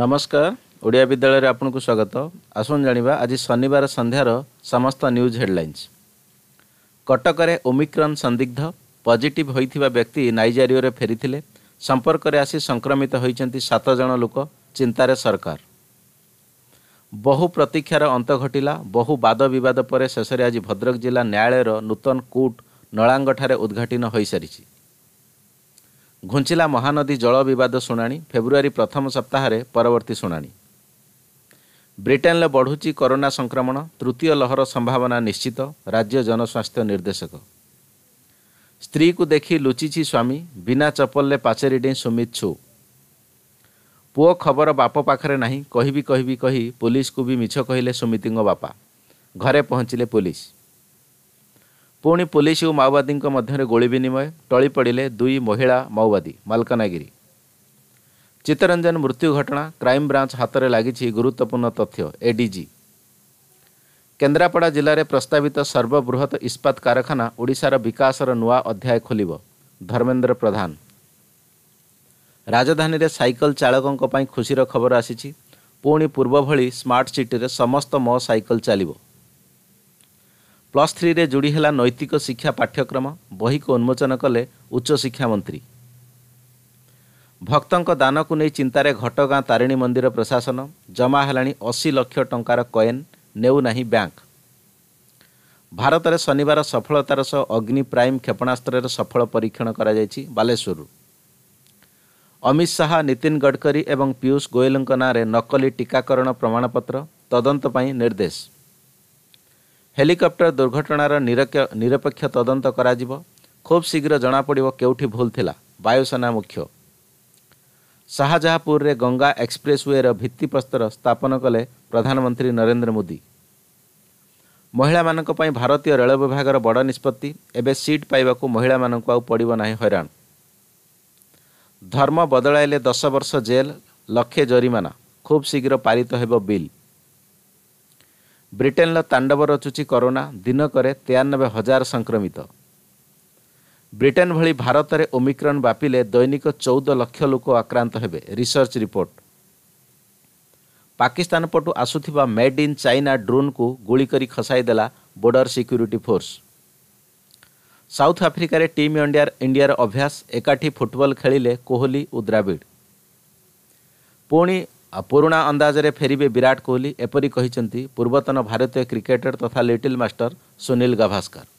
ନମସ୍କାର ଓଡ଼ିଆ ବିଦ୍ୟାଳୟରେ ଆପଣଙ୍କୁ ସ୍ୱାଗତ ଆସନ୍ତୁ ଜାଣିବା ଆଜି ଶନିବାର ସନ୍ଧ୍ୟାର ସମସ୍ତ ନ୍ୟୁଜ୍ ହେଡ଼ଲାଇନ୍ସ କଟକରେ ଓମିକ୍ରନ୍ ସନ୍ଦିଗ୍ଧ ପଜିଟିଭ୍ ହୋଇଥିବା ବ୍ୟକ୍ତି ନାଇଜେରିଆରେ ଫେରିଥିଲେ ସମ୍ପର୍କରେ ଆସି ସଂକ୍ରମିତ ହୋଇଛନ୍ତି ସାତ ଜଣ ଲୋକ ଚିନ୍ତାରେ ସରକାର ବହୁ ପ୍ରତୀକ୍ଷାର ଅନ୍ତ ଘଟିଲା ବହୁ ବାଦ ବିବାଦ ପରେ ଶେଷରେ ଆଜି ଭଦ୍ରକ ଜିଲ୍ଲା ନ୍ୟାୟାଳୟର ନୂତନ କୋର୍ଟ ନଳାଙ୍ଗଠାରେ ଉଦ୍ଘାଟନ ହୋଇସାରିଛି ଘୁଞ୍ଚିଲା ମହାନଦୀ ଜଳ ବିବାଦ ଶୁଣାଣି ଫେବୃଆରୀ ପ୍ରଥମ ସପ୍ତାହରେ ପରବର୍ତ୍ତୀ ଶୁଣାଣି ବ୍ରିଟେନ୍ରେ ବଢ଼ୁଛି କରୋନା ସଂକ୍ରମଣ ତୃତୀୟ ଲହର ସମ୍ଭାବନା ନିଶ୍ଚିତ ରାଜ୍ୟ ଜନସ୍ୱାସ୍ଥ୍ୟ ନିର୍ଦ୍ଦେଶକ ସ୍ତ୍ରୀକୁ ଦେଖି ଲୁଚିଛି ସ୍ୱାମୀ ବିନା ଚପଲରେ ପାଚେରି ଡେଇଁ ସୁମିତ ଛୁ ପୁଅ ଖବର ବାପ ପାଖରେ ନାହିଁ କହିବି କହିବି କହି ପୋଲିସକୁ ବି ମିଛ କହିଲେ ସୁମିତିଙ୍କ ବାପା ଘରେ ପହଞ୍ଚିଲେ ପୋଲିସ ପୁଣି ପୁଲିସ ଓ ମାଓବାଦୀଙ୍କ ମଧ୍ୟରେ ଗୁଳି ବିନିମୟ ଟଳି ପଡ଼ିଲେ ଦୁଇ ମହିଳା ମାଓବାଦୀ ମାଲକାନଗିରି ଚିତ୍ତରଞ୍ଜନ ମୃତ୍ୟୁ ଘଟଣା କ୍ରାଇମ୍ବ୍ରାଞ୍ଚ ହାତରେ ଲାଗିଛି ଗୁରୁତ୍ୱପୂର୍ଣ୍ଣ ତଥ୍ୟ ଏଡିଜି କେନ୍ଦ୍ରାପଡ଼ା ଜିଲ୍ଲାରେ ପ୍ରସ୍ତାବିତ ସର୍ବବୃହତ ଇସ୍ପାତ କାରଖାନା ଓଡ଼ିଶାର ବିକାଶର ନୂଆ ଅଧ୍ୟାୟ ଖୋଲିବ ଧର୍ମେନ୍ଦ୍ର ପ୍ରଧାନ ରାଜଧାନୀରେ ସାଇକେଲ ଚାଳକଙ୍କ ପାଇଁ ଖୁସିର ଖବର ଆସିଛି ପୁଣି ପୂର୍ବଭଳି ସ୍ମାର୍ଟ ସିଟିରେ ସମସ୍ତ ମୋ ସାଇକେଲ ଚାଲିବ ପ୍ଲସ୍ ଥ୍ରୀରେ ଯୋଡ଼ି ହେଲା ନୈତିକ ଶିକ୍ଷା ପାଠ୍ୟକ୍ରମ ବହିକୁ ଉନ୍ମୋଚନ କଲେ ଉଚ୍ଚଶିକ୍ଷାମନ୍ତ୍ରୀ ଭକ୍ତଙ୍କ ଦାନକୁ ନେଇ ଚିନ୍ତାରେ ଘଟଗାଁ ତାରିଣୀ ମନ୍ଦିର ପ୍ରଶାସନ ଜମା ହେଲାଣି ଅଶୀ ଲକ୍ଷ ଟଙ୍କାର କଏନ୍ ନେଉନାହିଁ ବ୍ୟାଙ୍କ ଭାରତରେ ଶନିବାର ସଫଳତାର ସହ ଅଗ୍ନି ପ୍ରାଇମ୍ କ୍ଷେପଣାସ୍ତ୍ରର ସଫଳ ପରୀକ୍ଷଣ କରାଯାଇଛି ବାଲେଶ୍ୱରରୁ ଅମିତ ଶାହା ନୀତିନ ଗଡ଼କରୀ ଏବଂ ପିୟୁଷ ଗୋଏଲଙ୍କ ନାଁରେ ନକଲି ଟିକାକରଣ ପ୍ରମାଣପତ୍ର ତଦନ୍ତ ପାଇଁ ନିର୍ଦ୍ଦେଶ ହେଲିକପ୍ଟର ଦୁର୍ଘଟଣାର ନିରପେକ୍ଷ ତଦନ୍ତ କରାଯିବ ଖୁବ୍ ଶୀଘ୍ର ଜଣାପଡ଼ିବ କେଉଁଠି ଭୁଲ ଥିଲା ବାୟୁସେନା ମୁଖ୍ୟ ଶାହାଜାହାପୁରରେ ଗଙ୍ଗା ଏକ୍ସପ୍ରେସ୍ ୱେର ଭିତ୍ତିପ୍ରସ୍ତର ସ୍ଥାପନ କଲେ ପ୍ରଧାନମନ୍ତ୍ରୀ ନରେନ୍ଦ୍ର ମୋଦି ମହିଳାମାନଙ୍କ ପାଇଁ ଭାରତୀୟ ରେଳ ବିଭାଗର ବଡ଼ ନିଷ୍ପତ୍ତି ଏବେ ସିଟ୍ ପାଇବାକୁ ମହିଳାମାନଙ୍କୁ ଆଉ ପଡ଼ିବ ନାହିଁ ହଇରାଣ ଧର୍ମ ବଦଳାଇଲେ ଦଶ ବର୍ଷ ଜେଲ୍ ଲକ୍ଷେ ଜରିମାନା ଖୁବ୍ ଶୀଘ୍ର ପାରିତ ହେବ ବିଲ୍ ବ୍ରିଟେନ୍ର ତାଣ୍ଡବ ରଚୁଛି କରୋନା ଦିନକରେ ତେୟାନବେ ହଜାର ସଂକ୍ରମିତ ବ୍ରିଟେନ୍ ଭଳି ଭାରତରେ ଓମିକ୍ରନ୍ ବ୍ୟାପିଲେ ଦୈନିକ ଚଉଦ ଲକ୍ଷ ଲୋକ ଆକ୍ରାନ୍ତ ହେବେ ରିସର୍ଚ୍ଚ ରିପୋର୍ଟ ପାକିସ୍ତାନ ପଟୁ ଆସୁଥିବା ମେଡ୍ ଇନ୍ ଚାଇନା ଡ୍ରୋନ୍କୁ ଗୁଳି କରି ଦେଲା ବୋର୍ଡର ସିକ୍ୟୁରିଟି ଫୋର୍ସ ସାଉଥ୍ ଆଫ୍ରିକାରେ ଟିମ୍ ଇଣ୍ଡିଆ ଇଣ୍ଡିଆର ଅଭ୍ୟାସ ଏକାଠି ଫୁଟବଲ୍ ଖେଳିଲେ କୋହଲି ଉଦ୍ରାବିଡ଼ ପୁଣି आ अंदाज अन्दाजे फे विराट कोहली एपरि पूर्वतन भारतीय क्रिकेटर तथा लिटल मास्टर सुनील गाभाकर